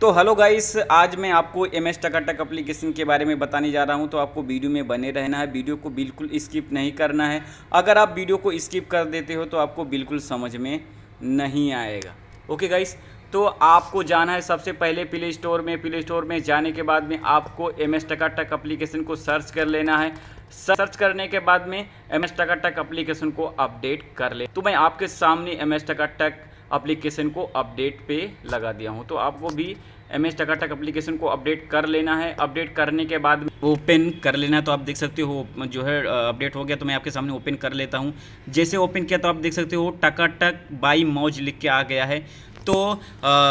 तो hello guys आज मैं आपको एम एस टकाटक अप्लीकेशन के बारे में बताने जा रहा हूं तो आपको वीडियो में बने रहना है वीडियो को बिल्कुल स्किप नहीं करना है अगर आप वीडियो को स्किप कर देते हो तो आपको बिल्कुल समझ में नहीं आएगा ओके गाइस तो आपको जाना है सबसे पहले प्ले स्टोर में प्ले स्टोर में जाने के बाद में आपको एम एस टकाटक अप्लीकेशन को सर्च कर लेना है सर्च करने के बाद में एम एस टकाटक अप्लीकेशन को अपडेट कर ले तो मैं आपके सामने एम एस टकाटक अप्लीकेशन को अपडेट पे लगा दिया हूँ तो आपको भी एम एस टकाटक अप्लीकेशन को अपडेट कर लेना है अपडेट करने के बाद ओपन कर लेना है तो आप देख सकते हो जो है अपडेट हो गया तो मैं आपके सामने ओपन कर लेता हूँ जैसे ओपन किया तो आप देख सकते हो टकाटक बाई मौज लिख के आ गया है तो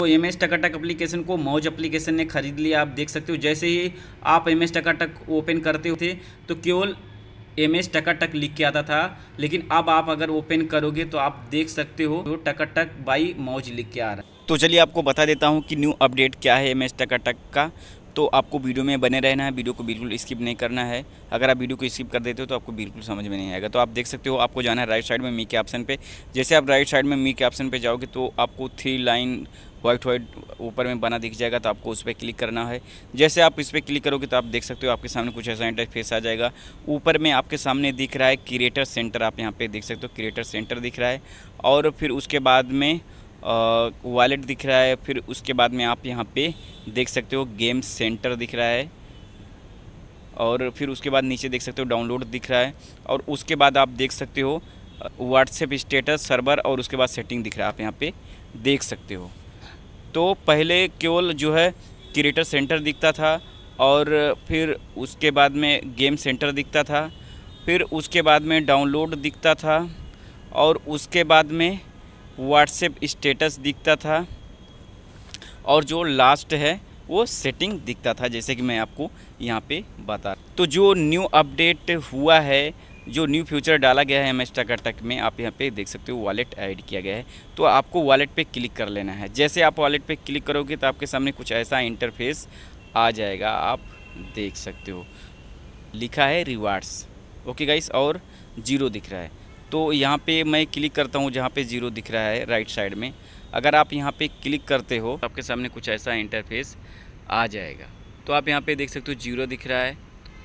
एम एस टकाटक अप्लीकेशन को मौज अप्लीकेशन ने खरीद लिया आप देख सकते हो जैसे ही आप एम एस टकाटक ओपन करते थे तो केवल एम एस टकाटक लिख के आता था लेकिन अब आप अगर ओपन करोगे तो आप देख सकते हो टकाटक बाई मौज लिख के आ रहा है तो चलिए आपको बता देता हूँ कि न्यू अपडेट क्या है एम एस टकाटक का तो आपको वीडियो में बने रहना है वीडियो को बिल्कुल स्किप नहीं करना है अगर आप वीडियो को स्किप कर देते हो तो आपको बिल्कुल समझ में नहीं आएगा तो आप देख सकते हो आपको जाना है राइट साइड में मी के ऑप्शन पे जैसे आप राइट साइड में मी के ऑप्शन पे जाओगे तो आपको थ्री लाइन वाइट व्हाइट ऊपर में बना दिख जाएगा तो आपको उस पर क्लिक करना है जैसे आप इस पर क्लिक करोगे तो आप देख सकते हो आपके सामने कुछ ऐसा इंटरफेस आ जाएगा ऊपर में आपके सामने दिख रहा है क्रिएटर सेंटर आप यहाँ पर देख सकते हो क्रिएटर सेंटर दिख रहा है और फिर उसके बाद में वॉलेट दिख रहा है फिर उसके बाद में आप यहाँ पर देख सकते हो गेम सेंटर दिख रहा है और फिर उसके बाद नीचे देख सकते हो डाउनलोड दिख रहा है और उसके बाद आप देख सकते हो व्हाट्सएप स्टेटस सर्वर और उसके बाद सेटिंग दिख रहा है आप यहाँ पे देख सकते हो तो पहले केवल जो है क्रिएटर सेंटर दिखता था और फिर उसके बाद में गेम सेंटर दिखता था फिर उसके बाद में डाउनलोड दिखता था और उसके बाद में व्हाट्सएप स्टेटस दिखता था और जो लास्ट है वो सेटिंग दिखता था जैसे कि मैं आपको यहाँ पे बता तो जो न्यू अपडेट हुआ है जो न्यू फ्यूचर डाला गया है एम एस में आप यहाँ पे देख सकते हो वॉलेट ऐड किया गया है तो आपको वॉलेट पे क्लिक कर लेना है जैसे आप वॉलेट पे क्लिक करोगे तो आपके सामने कुछ ऐसा इंटरफेस आ जाएगा आप देख सकते हो लिखा है रिवार्ड्स ओके गाइस और जीरो दिख रहा है तो यहाँ पे मैं क्लिक करता हूँ जहाँ पे जीरो दिख रहा है राइट साइड में अगर आप यहाँ पे क्लिक करते हो तो आपके सामने कुछ ऐसा इंटरफेस आ जाएगा तो आप यहाँ पे देख सकते हो जीरो दिख रहा है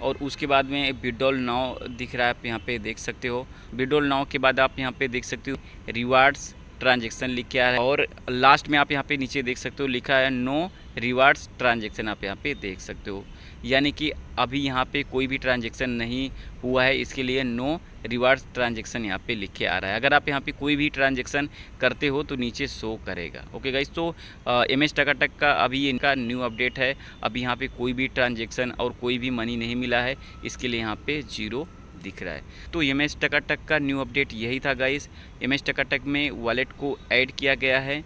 और उसके बाद में विड्रॉल नाव दिख रहा है आप यहाँ पे देख सकते हो विड्रॉल नाव के बाद आप यहाँ पे देख सकते हो रिवार्ड्स ट्रांजेक्शन लिख के आ रहा है और लास्ट में आप यहाँ पे नीचे देख सकते हो लिखा है नो रिवार्ड्स ट्रांजेक्शन आप यहाँ पे देख सकते हो यानी कि अभी यहाँ पे कोई भी ट्रांजेक्शन नहीं हुआ है इसके लिए नो रिवार्ड्स ट्रांजेक्शन यहाँ पे लिखे आ रहा है अगर आप यहाँ पे कोई भी ट्रांजेक्शन करते हो तो नीचे शो करेगा ओके गाइस तो एम एस टका टक का अभी इनका न्यू अपडेट है अभी यहाँ पे कोई भी ट्रांजेक्शन और कोई भी मनी नहीं मिला है इसके लिए यहाँ पे जीरो दिख रहा है तो एम एस टकाटक का न्यू अपडेट यही था गाइस एम एस टकाटक में वॉलेट को ऐड किया गया है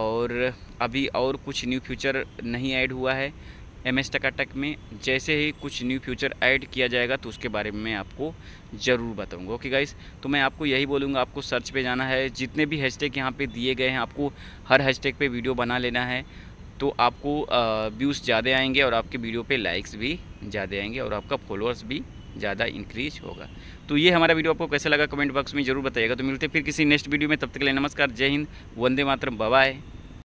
और अभी और कुछ न्यू फ्यूचर नहीं ऐड हुआ है एम एस टकाटक में जैसे ही कुछ न्यू फ्यूचर ऐड किया जाएगा तो उसके बारे में मैं आपको ज़रूर बताऊंगा ओके गाइस तो मैं आपको यही बोलूँगा आपको सर्च पर जाना है जितने भी हैशटैग यहाँ पर दिए गए हैं आपको हर हैशटैग पर वीडियो बना लेना है तो आपको व्यूज़ ज़्यादा आएंगे और आपके वीडियो पे लाइक्स भी ज़्यादा आएंगे और आपका फॉलोअर्स भी ज़्यादा इंक्रीज होगा तो ये हमारा वीडियो आपको कैसा लगा कमेंट बॉक्स में जरूर बताइएगा तो मिलते फिर किसी नेक्स्ट वीडियो में तब तक के लिए नमस्कार जय हिंद वंदे मातरम बाय